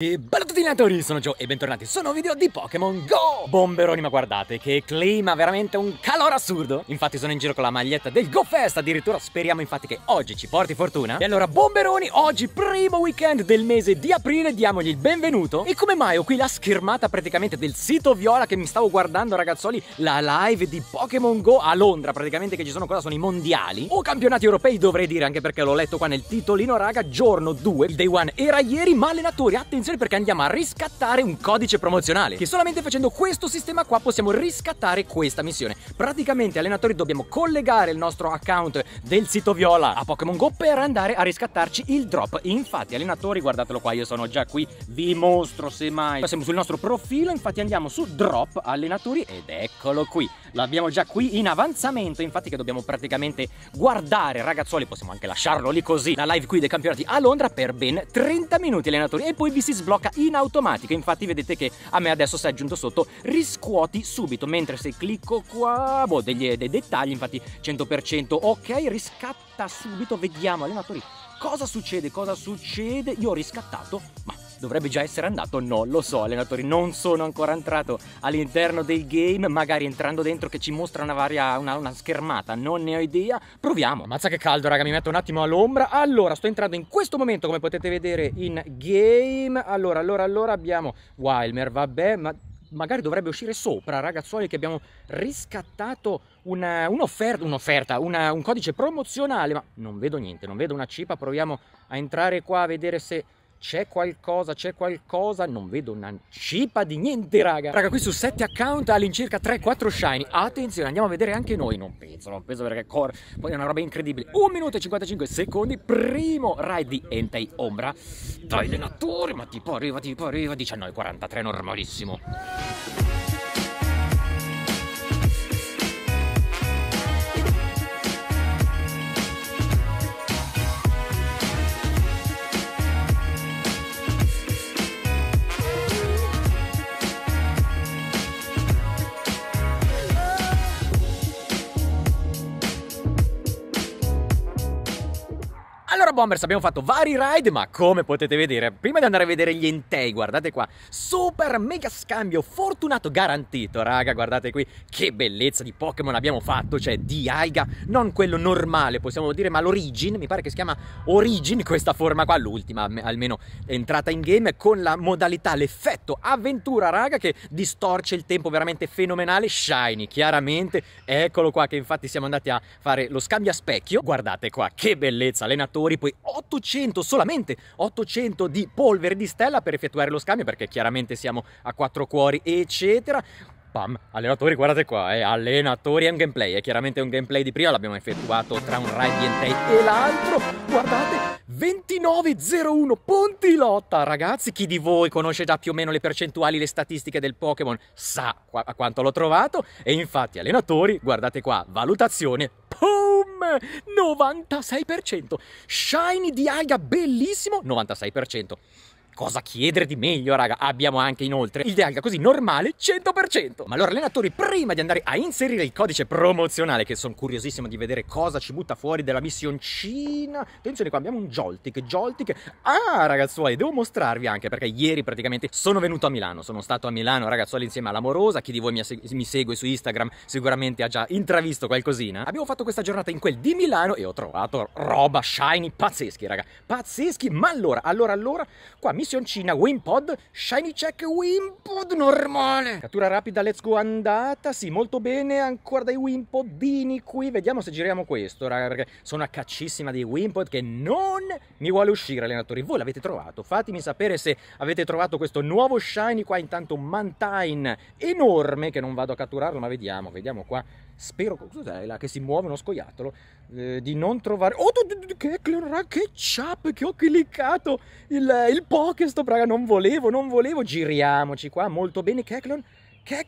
E bello a tutti natori, sono Joe e bentornati su un nuovo video di Pokémon GO! Bomberoni, ma guardate che clima, veramente un calore assurdo! Infatti sono in giro con la maglietta del Go Fest, addirittura speriamo infatti che oggi ci porti fortuna. E allora Bomberoni, oggi primo weekend del mese di aprile, diamogli il benvenuto. E come mai ho qui la schermata praticamente del sito Viola che mi stavo guardando ragazzoli, la live di Pokémon GO a Londra praticamente che ci sono cosa sono i mondiali. O campionati europei dovrei dire, anche perché l'ho letto qua nel titolino raga, giorno 2, il day one era ieri, ma allenatori, attenzione! attenzione perché andiamo a riscattare un codice promozionale che solamente facendo questo sistema qua possiamo riscattare questa missione. Praticamente allenatori dobbiamo collegare il nostro account del sito viola a Pokémon Go per andare a riscattarci il drop. Infatti allenatori guardatelo qua io sono già qui vi mostro semmai. Siamo sul nostro profilo infatti andiamo su drop allenatori ed eccolo qui. L'abbiamo già qui in avanzamento infatti che dobbiamo praticamente guardare ragazzuoli possiamo anche lasciarlo lì così la live qui dei campionati a Londra per ben 30 minuti allenatori e poi vi si sblocca in automatico, infatti vedete che a me adesso si è aggiunto sotto riscuoti subito, mentre se clicco qua, boh, degli, dei dettagli, infatti 100% ok, riscatta subito, vediamo allenatori cosa succede, cosa succede, io ho riscattato, ma dovrebbe già essere andato, non lo so, allenatori non sono ancora entrato all'interno del game, magari entrando dentro che ci mostra una, varia, una, una schermata, non ne ho idea, proviamo. Mazza che caldo raga, mi metto un attimo all'ombra, allora sto entrando in questo momento come potete vedere in game, allora allora allora abbiamo Wilmer, vabbè, ma magari dovrebbe uscire sopra, ragazzuoli, che abbiamo riscattato un'offerta, un un'offerta, un codice promozionale, ma non vedo niente, non vedo una cipa, proviamo a entrare qua a vedere se c'è qualcosa, c'è qualcosa, non vedo una cipa di niente raga Raga qui su 7 account ha all'incirca 3-4 shiny Attenzione andiamo a vedere anche noi Non penso, non penso perché core Poi è una roba incredibile 1 minuto e 55 secondi Primo ride di Entei Ombra Dai allenatori ma tipo arriva, tipo arriva 19.43 normalissimo Bombers abbiamo fatto vari ride, ma come potete vedere, prima di andare a vedere gli entei, guardate qua, super mega scambio fortunato garantito, raga, guardate qui, che bellezza di Pokémon abbiamo fatto, cioè di Aiga, non quello normale, possiamo dire, ma l'Origin, mi pare che si chiama Origin questa forma qua, l'ultima almeno entrata in game, con la modalità, l'effetto avventura, raga, che distorce il tempo veramente fenomenale, shiny, chiaramente, eccolo qua che infatti siamo andati a fare lo scambio a specchio, guardate qua, che bellezza, allenatori, poi comunque 800, solamente 800 di polvere di stella per effettuare lo scambio perché chiaramente siamo a quattro cuori eccetera Pam, allenatori, guardate qua, eh, allenatori è un gameplay, è chiaramente un gameplay di prima, l'abbiamo effettuato tra un raid di Entei e l'altro, guardate, 29-01 lotta, ragazzi, chi di voi conosce già più o meno le percentuali, le statistiche del Pokémon, sa a quanto l'ho trovato, e infatti allenatori, guardate qua, valutazione, pum! 96%. Shiny di alga, bellissimo, 96% cosa chiedere di meglio, raga? Abbiamo anche inoltre il Dialga così normale 100%. Ma allora allenatori, prima di andare a inserire il codice promozionale, che sono curiosissimo di vedere cosa ci butta fuori della missioncina, attenzione qua abbiamo un Joltik, Joltik, ah ragazzuoli, devo mostrarvi anche perché ieri praticamente sono venuto a Milano, sono stato a Milano ragazzuoli insieme all'amorosa, chi di voi mi, mi segue su Instagram sicuramente ha già intravisto qualcosina. Abbiamo fatto questa giornata in quel di Milano e ho trovato roba shiny pazzeschi, raga, pazzeschi, ma allora, allora, allora, qua mi missioncina Wimpod, shiny check Wimpod normale. Cattura rapida, let's go, andata, sì, molto bene, ancora dai Wimpodini qui, vediamo se giriamo questo, raga, perché sono a caccissima dei Wimpod che non mi vuole uscire, allenatori. Voi l'avete trovato, fatemi sapere se avete trovato questo nuovo shiny qua, intanto un Mantine enorme, che non vado a catturarlo, ma vediamo, vediamo qua spero Cusatella, che si muove uno scoiattolo, eh, di non trovare... Oh, che clonra, che ciap, che ho cliccato il, il Pokéstop, raga, non volevo, non volevo, giriamoci qua, molto bene, Keklon... Che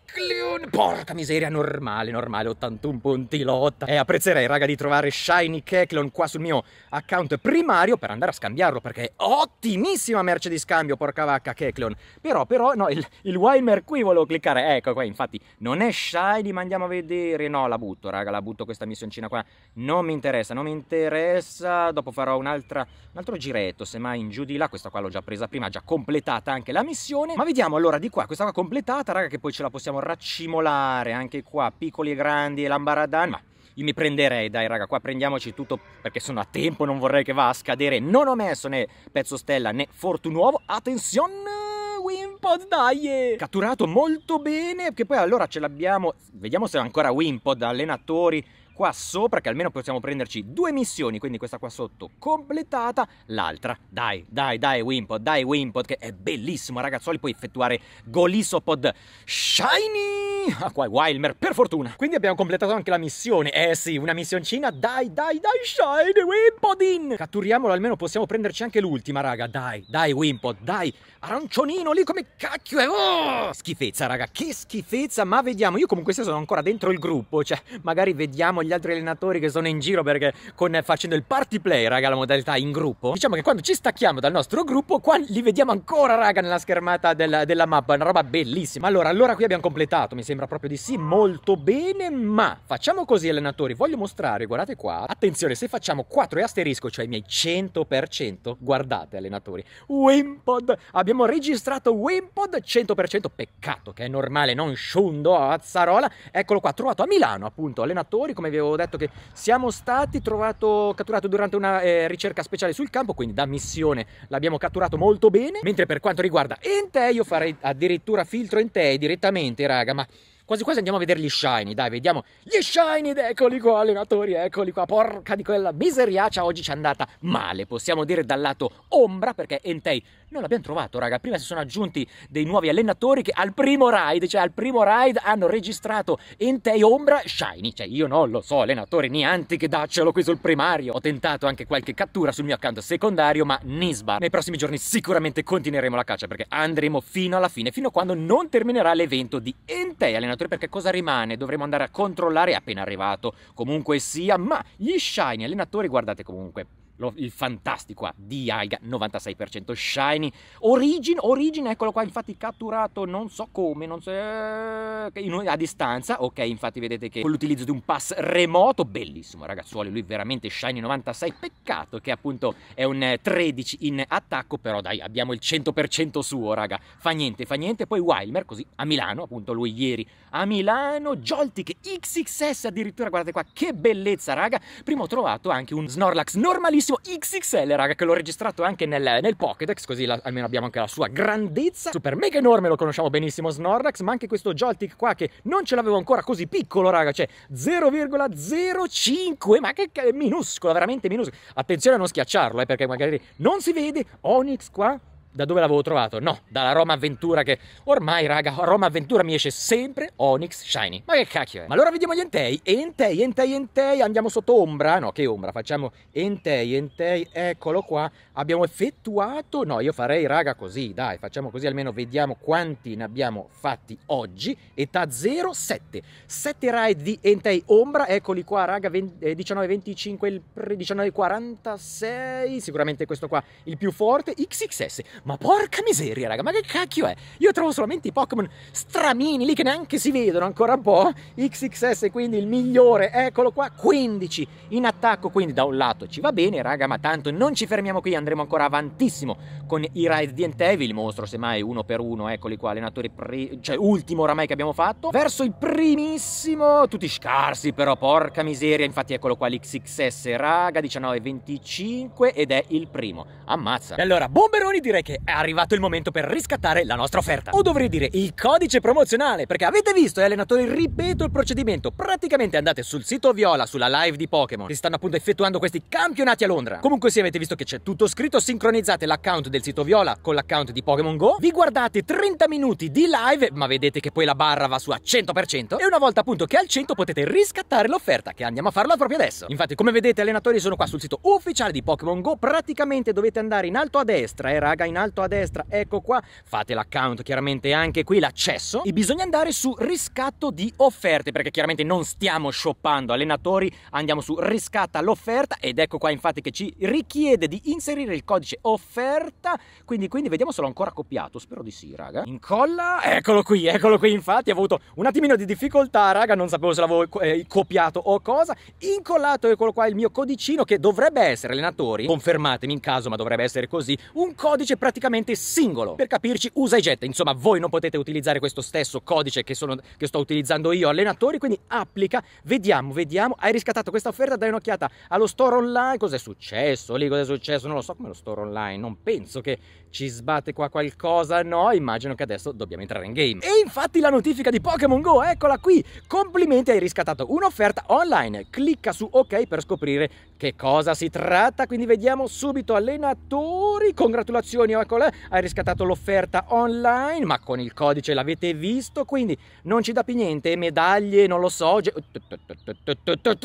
Porca miseria, normale, normale, 81 punti lotta. E eh, apprezzerei, raga, di trovare Shiny Keklon qua sul mio account primario per andare a scambiarlo, perché è ottimissima merce di scambio, porca vacca, Keklon. Però, però, no, il, il Wilmer qui volevo cliccare, ecco qua, infatti, non è Shiny, ma andiamo a vedere. No, la butto, raga, la butto questa missioncina qua. Non mi interessa, non mi interessa. Dopo farò un'altra, un altro giretto, semmai in giù di là. Questa qua l'ho già presa prima, già completata anche la missione. Ma vediamo allora di qua, questa qua completata, raga, che poi ce la possiamo raccimolare anche qua, piccoli e grandi lambaradan, ma io mi prenderei, dai raga, qua prendiamoci tutto perché sono a tempo, non vorrei che va a scadere. Non ho messo né pezzo stella né fortunuovo, attenzione! Wimpod, dai! Catturato molto bene, che poi allora ce l'abbiamo, vediamo se ancora Wimpod, allenatori, qua sopra, che almeno possiamo prenderci due missioni, quindi questa qua sotto completata, l'altra, dai, dai, dai Wimpod, dai Wimpod, che è bellissimo ragazzoli, puoi effettuare Golisopod Shiny! Ah qua è Wilmer, per fortuna! Quindi abbiamo completato anche la missione, eh sì, una missioncina, dai, dai, dai Shiny Wimpodin! Catturiamolo, almeno possiamo prenderci anche l'ultima raga, dai, dai Wimpod, dai, arancionino lì come cacchio è, oh! Schifezza raga, che schifezza, ma vediamo, io comunque se sono ancora dentro il gruppo, cioè magari vediamo gli gli altri allenatori che sono in giro perché con, facendo il party play, raga, la modalità in gruppo, diciamo che quando ci stacchiamo dal nostro gruppo, qua li vediamo ancora, raga, nella schermata della, della mappa, una roba bellissima. Allora, allora qui abbiamo completato, mi sembra proprio di sì, molto bene, ma facciamo così, allenatori, voglio mostrare, guardate qua, attenzione, se facciamo 4 e asterisco, cioè i miei 100%, guardate, allenatori, Wimpod, abbiamo registrato Wimpod 100%, peccato che è normale, non sciundo oh, Azzarola, eccolo qua, trovato a Milano, appunto, allenatori, come vi avevo detto che siamo stati trovato, catturato durante una eh, ricerca speciale sul campo, quindi da missione l'abbiamo catturato molto bene, mentre per quanto riguarda Entei io farei addirittura filtro Entei direttamente raga, ma Quasi quasi andiamo a vedere gli shiny, dai, vediamo gli shiny, eccoli qua, allenatori, eccoli qua, porca di quella miseriaccia, cioè, oggi ci è andata male, possiamo dire dal lato ombra, perché Entei non l'abbiamo trovato, raga, prima si sono aggiunti dei nuovi allenatori che al primo ride, cioè al primo ride hanno registrato Entei ombra shiny, cioè io non lo so, allenatore Nianti che daccelo qui sul primario, ho tentato anche qualche cattura sul mio account secondario, ma Nisba, nei prossimi giorni sicuramente continueremo la caccia perché andremo fino alla fine, fino a quando non terminerà l'evento di Entei, allenatore altri perché cosa rimane? Dovremo andare a controllare appena arrivato. Comunque sia, ma gli shiny allenatori, guardate comunque, lo, il fantastico di Alga 96% shiny origin origin eccolo qua infatti catturato non so come non so eh, in, a distanza ok infatti vedete che con l'utilizzo di un pass remoto bellissimo ragazzuoli lui veramente shiny 96 peccato che appunto è un 13 in attacco però dai abbiamo il 100% suo raga fa niente fa niente poi Wilmer così a Milano appunto lui ieri a Milano Joltic XXS addirittura guardate qua che bellezza raga prima ho trovato anche un Snorlax normalissimo nuovissimo XXL, raga, che l'ho registrato anche nel, nel Pokédex, così la, almeno abbiamo anche la sua grandezza. Super mega enorme, lo conosciamo benissimo Snorlax, ma anche questo Joltik qua che non ce l'avevo ancora così piccolo, raga, cioè 0,05, ma che, che minuscolo, veramente minuscolo. Attenzione a non schiacciarlo, eh, perché magari non si vede. Onyx qua, da dove l'avevo trovato? No, dalla Roma Aventura che ormai raga, Roma Aventura mi esce sempre Onyx Shiny. Ma che cacchio è? Ma allora vediamo gli Entei. Entei, Entei, Entei, andiamo sotto Ombra. No, che Ombra, facciamo Entei, Entei, eccolo qua. Abbiamo effettuato, no, io farei raga così, dai, facciamo così almeno vediamo quanti ne abbiamo fatti oggi. Età 0, 7. 7 ride di Entei Ombra, eccoli qua raga, 20, 19, 25, 19, 46, sicuramente questo qua il più forte, XXS. Ma porca miseria, raga, ma che cacchio è? Io trovo solamente i Pokémon stramini lì che neanche si vedono ancora un po'. XXS quindi il migliore, eccolo qua, 15 in attacco, quindi da un lato ci va bene, raga, ma tanto non ci fermiamo qui, andremo ancora avantissimo con i Raid di Entevi, il mostro semmai uno per uno, eccoli qua, allenatori, cioè ultimo oramai che abbiamo fatto, verso il primissimo, tutti scarsi però, porca miseria, infatti eccolo qua l'XXS, raga, 19, 25 ed è il primo, ammazza. E allora, bomberoni direi che perché è arrivato il momento per riscattare la nostra offerta. O dovrei dire il codice promozionale, perché avete visto, eh, allenatori, ripeto il procedimento. Praticamente andate sul sito Viola, sulla live di Pokémon. Si stanno appunto effettuando questi campionati a Londra. Comunque, se avete visto che c'è tutto scritto, sincronizzate l'account del sito Viola con l'account di Pokémon Go. Vi guardate 30 minuti di live, ma vedete che poi la barra va su a 100%. E una volta appunto che è al 100 potete riscattare l'offerta, che andiamo a farla proprio adesso. Infatti, come vedete, allenatori, sono qua sul sito ufficiale di Pokémon Go. Praticamente dovete andare in alto a destra, e eh, raga, in alto alto a destra, ecco qua, fate l'account chiaramente anche qui, l'accesso e bisogna andare su riscatto di offerte perché chiaramente non stiamo shoppando allenatori, andiamo su riscatta l'offerta ed ecco qua infatti che ci richiede di inserire il codice offerta, quindi, quindi vediamo se l'ho ancora copiato, spero di sì raga, incolla, eccolo qui, eccolo qui infatti, ho avuto un attimino di difficoltà raga, non sapevo se l'avevo eh, copiato o cosa, incollato eccolo qua il mio codicino che dovrebbe essere allenatori, confermatemi in caso ma dovrebbe essere così, un codice praticamente praticamente singolo. Per capirci usa e getta, insomma voi non potete utilizzare questo stesso codice che, sono, che sto utilizzando io allenatori, quindi applica, vediamo, vediamo, hai riscattato questa offerta, dai un'occhiata allo store online, cos'è successo lì, cos'è successo, non lo so come lo store online, non penso che ci sbatte qua qualcosa? No, immagino che adesso dobbiamo entrare in game. E infatti la notifica di Pokémon Go, eccola qui! Complimenti, hai riscattato un'offerta online. Clicca su ok per scoprire che cosa si tratta, quindi vediamo subito allenatori. Congratulazioni, eccola, hai riscattato l'offerta online, ma con il codice l'avete visto, quindi non ci dà più niente, medaglie, non lo so.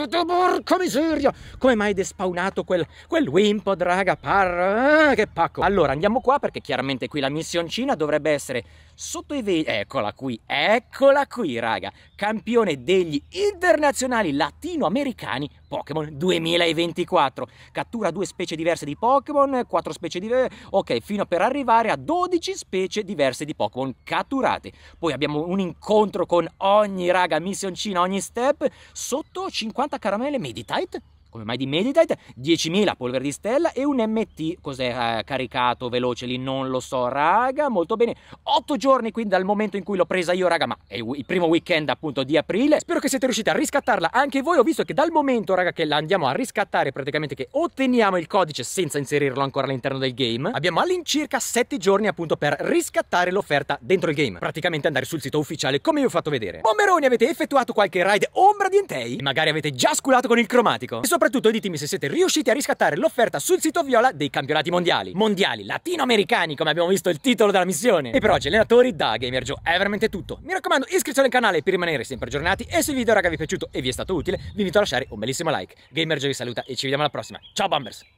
Porca miseria! Come mai despawnato quel, quel Wimpod, raga, ah, parra? Che pacco! Allora, andiamo qua qua perché chiaramente qui la missioncina dovrebbe essere sotto i vetri, eccola qui, eccola qui raga, campione degli internazionali latinoamericani Pokémon 2024, cattura due specie diverse di Pokémon, quattro specie diverse, ok, fino per arrivare a 12 specie diverse di Pokémon catturate, poi abbiamo un incontro con ogni raga missioncina, ogni step, sotto 50 caramelle Meditite, come mai di Meditate, 10.000 polvere di stella e un MT, cos'è eh, caricato, veloce lì, non lo so raga, molto bene, 8 giorni quindi dal momento in cui l'ho presa io raga, ma è il primo weekend appunto di aprile, spero che siete riusciti a riscattarla anche voi, ho visto che dal momento raga che la andiamo a riscattare praticamente che otteniamo il codice senza inserirlo ancora all'interno del game, abbiamo all'incirca 7 giorni appunto per riscattare l'offerta dentro il game, praticamente andare sul sito ufficiale come vi ho fatto vedere. Bomberoni avete effettuato qualche ride ombra di Entei e magari avete già sculato con il cromatico e soprattutto soprattutto ditemi se siete riusciti a riscattare l'offerta sul sito viola dei campionati mondiali. Mondiali latinoamericani, come abbiamo visto il titolo della missione. E per oggi allenatori da GamerGio è veramente tutto. Mi raccomando iscrizione al canale per rimanere sempre aggiornati e se il video raga vi è piaciuto e vi è stato utile vi invito a lasciare un bellissimo like. GamerGio vi saluta e ci vediamo alla prossima. Ciao Bombers!